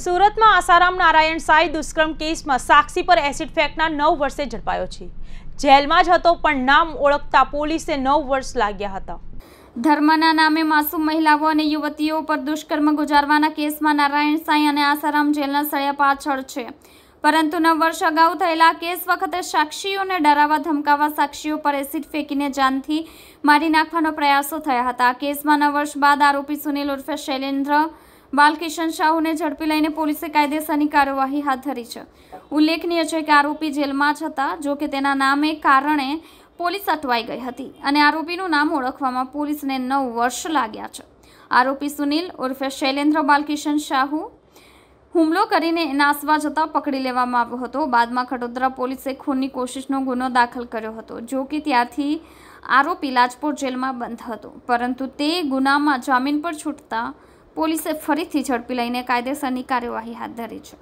સુરતમાં આસારામ નારાયણ સાંઈ દુષ્કર્મ કેસમાં સાક્ષી પર એસિડ ફેંકના નવ વર્ષે ઝડપાયો છે જેલમાં જ હતો પણ નામ ઓળખતા પોલીસે નવ વર્ષ લાગ્યા હતા ધર્મના નામે માસૂમ મહિલાઓ અને યુવતીઓ પર દુષ્કર્મ ગુજારવાના કેસમાં નારાયણ સાંઈ અને આસારામ જેલના સળિયા પાછળ છે પરંતુ નવ વર્ષ અગાઉ થયેલા કેસ વખતે સાક્ષીઓને ડરાવવા ધમકાવવા સાક્ષીઓ પર એસિડ ફેંકીને જાનથી મારી નાખવાનો પ્રયાસો થયા હતા કેસમાં નવ વર્ષ બાદ આરોપી સુનિલ ઉર્ફે શૈલેન્દ્ર બાલકિશન શાહુને ઝડપી લઈને પોલીસે કાયદેસરની કાર્યવાહી હાથ ધરી છે ઉલ્લેખનીય છે કે આરોપી જેલમાં છતાં જો કે તેના નામે કારણે પોલીસ અટવાઈ ગઈ હતી અને આરોપીનું નામ ઓળખવામાં પોલીસને નવ વર્ષ લાગ્યા છે આરોપી સુનિલ ઉર્ફે શૈલેન્દ્ર બાલકિશન શાહુ હુમલો કરીને નાસવા જતાં પકડી લેવામાં આવ્યો હતો બાદમાં ખડોદરા પોલીસે ખૂનની કોશિશનો ગુનો દાખલ કર્યો હતો જો કે ત્યાંથી આરોપી લાજપોર જેલમાં બંધ હતો પરંતુ તે ગુનામાં જામીન પર છૂટતા પોલીસે ફરીથી ઝડપી લઈને કાયદેસરની કાર્યવાહી હાથ ધરી છે